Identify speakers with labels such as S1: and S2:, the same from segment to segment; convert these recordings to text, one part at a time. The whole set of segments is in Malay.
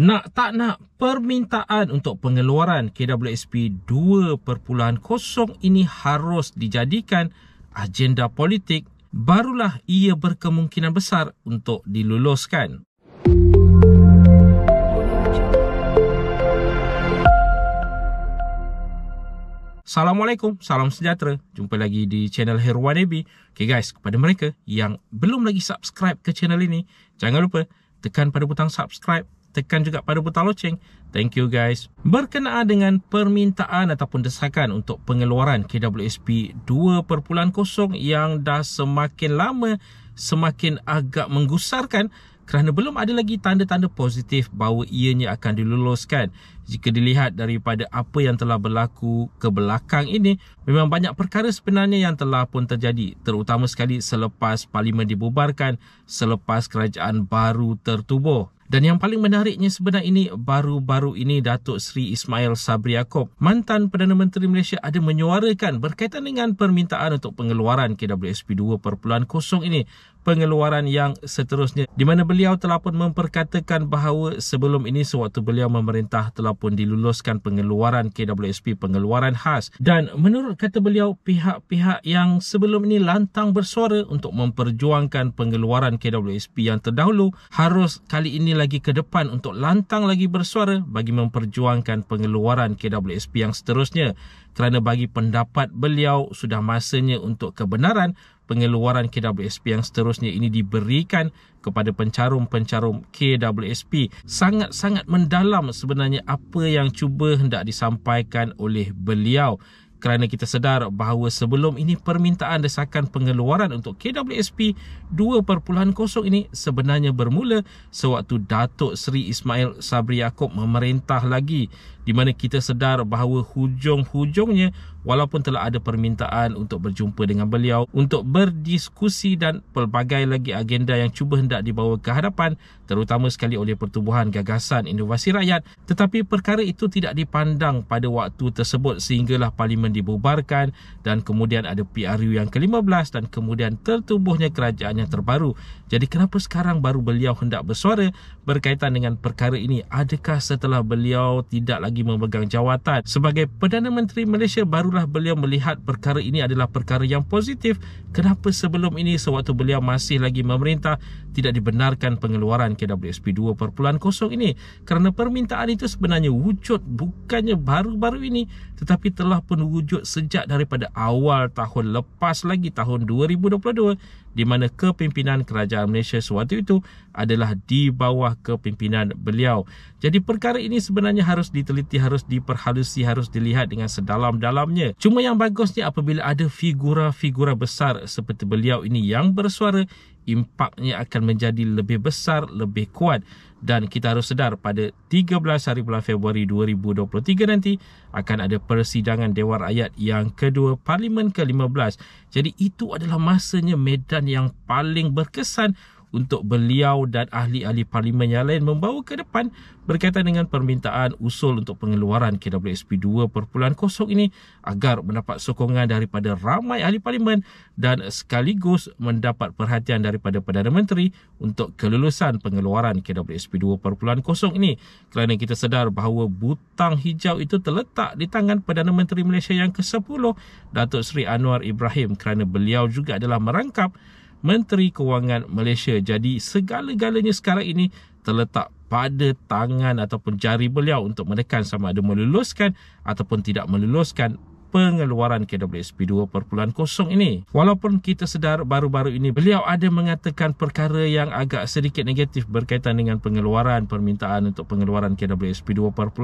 S1: Nak tak nak permintaan untuk pengeluaran KWSP 2.0 ini harus dijadikan agenda politik barulah ia berkemungkinan besar untuk diluluskan. Assalamualaikum, salam sejahtera. Jumpa lagi di channel Heroan Ebi. Okay guys, kepada mereka yang belum lagi subscribe ke channel ini, jangan lupa tekan pada butang subscribe tekan juga pada butang loceng. Thank you guys. Berkenaan dengan permintaan ataupun desakan untuk pengeluaran KWSP 2.0 yang dah semakin lama semakin agak menggusarkan kerana belum ada lagi tanda-tanda positif bahawa ianya akan diluluskan. Jika dilihat daripada apa yang telah berlaku ke belakang ini, memang banyak perkara sebenarnya yang telah pun terjadi. Terutama sekali selepas parlimen dibubarkan, selepas kerajaan baru tertubuh. Dan yang paling menariknya sebenarnya ini baru-baru ini Datuk Seri Ismail Sabri Yaakob, mantan Perdana Menteri Malaysia ada menyuarakan berkaitan dengan permintaan untuk pengeluaran KWSP 2.0 ini pengeluaran yang seterusnya di mana beliau telah pun memperkatakan bahawa sebelum ini sewaktu beliau memerintah telah pun diluluskan pengeluaran KWSP pengeluaran khas dan menurut kata beliau pihak-pihak yang sebelum ini lantang bersuara untuk memperjuangkan pengeluaran KWSP yang terdahulu harus kali ini lagi ke depan untuk lantang lagi bersuara bagi memperjuangkan pengeluaran KWSP yang seterusnya kerana bagi pendapat beliau sudah masanya untuk kebenaran pengeluaran KWSP yang seterusnya ini diberikan kepada pencarum-pencarum KWSP sangat-sangat mendalam sebenarnya apa yang cuba hendak disampaikan oleh beliau kerana kita sedar bahawa sebelum ini permintaan desakan pengeluaran untuk KWSP 2.0 ini sebenarnya bermula sewaktu Datuk Seri Ismail Sabri Yaakob memerintah lagi di mana kita sedar bahawa hujung-hujungnya walaupun telah ada permintaan untuk berjumpa dengan beliau untuk berdiskusi dan pelbagai lagi agenda yang cuba hendak dibawa ke hadapan terutama sekali oleh pertumbuhan gagasan inovasi rakyat tetapi perkara itu tidak dipandang pada waktu tersebut sehinggalah parlimen dibubarkan dan kemudian ada PRU yang ke-15 dan kemudian tertubuhnya kerajaan yang terbaru jadi kenapa sekarang baru beliau hendak bersuara berkaitan dengan perkara ini adakah setelah beliau tidak lagi memegang jawatan sebagai Perdana Menteri Malaysia baru barulah beliau melihat perkara ini adalah perkara yang positif. Kenapa sebelum ini sewaktu beliau masih lagi memerintah tidak dibenarkan pengeluaran KWSP 2.0 ini? Kerana permintaan itu sebenarnya wujud bukannya baru-baru ini tetapi telah pun wujud sejak daripada awal tahun lepas lagi tahun 2022 di mana kepimpinan kerajaan Malaysia sewaktu itu adalah di bawah kepimpinan beliau. Jadi perkara ini sebenarnya harus diteliti, harus diperhalusi, harus dilihat dengan sedalam-dalamnya. Cuma yang bagusnya apabila ada figura-figura besar seperti beliau ini yang bersuara, impaknya akan menjadi lebih besar, lebih kuat dan kita harus sedar pada 13 hari bulan Februari 2023 nanti akan ada persidangan Dewan Rakyat yang kedua Parlimen ke-15. Jadi itu adalah masanya medan yang paling berkesan untuk beliau dan ahli-ahli parlimen yang lain membawa ke depan berkaitan dengan permintaan usul untuk pengeluaran KWSP 2.0 ini agar mendapat sokongan daripada ramai ahli parlimen dan sekaligus mendapat perhatian daripada Perdana Menteri untuk kelulusan pengeluaran KWSP 2.0 ini kerana kita sedar bahawa butang hijau itu terletak di tangan Perdana Menteri Malaysia yang ke-10 Datuk Seri Anwar Ibrahim kerana beliau juga adalah merangkap Menteri Kewangan Malaysia. Jadi segala-galanya sekarang ini terletak pada tangan ataupun jari beliau untuk menekan sama ada meluluskan ataupun tidak meluluskan pengeluaran KWSP 2.0 ini. Walaupun kita sedar baru-baru ini beliau ada mengatakan perkara yang agak sedikit negatif berkaitan dengan pengeluaran permintaan untuk pengeluaran KWSP 2.0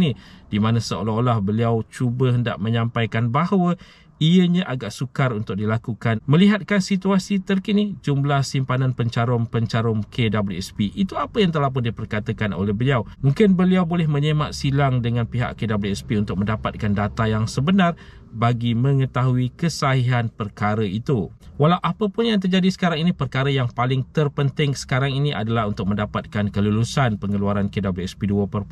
S1: ini di mana seolah-olah beliau cuba hendak menyampaikan bahawa ianya agak sukar untuk dilakukan. Melihatkan situasi terkini, jumlah simpanan pencarum-pencarum KWSP itu apa yang telah pun diperkatakan oleh beliau. Mungkin beliau boleh menyemak silang dengan pihak KWSP untuk mendapatkan data yang sebenar bagi mengetahui kesahihan perkara itu. Walau apa pun yang terjadi sekarang ini, perkara yang paling terpenting sekarang ini adalah untuk mendapatkan kelulusan pengeluaran KWSP 2.0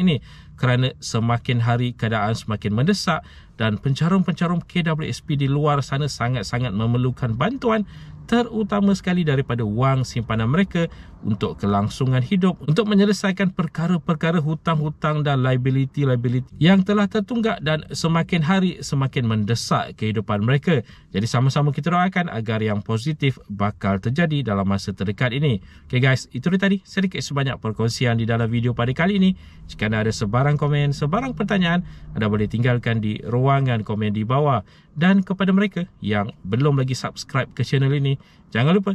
S1: ini kerana semakin hari keadaan semakin mendesak dan pencarum-pencarum KWSP di luar sana sangat-sangat memerlukan bantuan terutama sekali daripada wang simpanan mereka untuk kelangsungan hidup, untuk menyelesaikan perkara-perkara hutang-hutang dan liability-liability yang telah tertunggak dan semakin hari semakin mendesak kehidupan mereka. Jadi sama-sama kita doakan agar yang positif bakal terjadi dalam masa terdekat ini. Okay guys, itu dia tadi sedikit sebanyak perkongsian di dalam video pada kali ini. Jika anda ada sebarang komen, sebarang pertanyaan, anda boleh tinggalkan di ruangan komen di bawah. Dan kepada mereka yang belum lagi subscribe ke channel ini, jangan lupa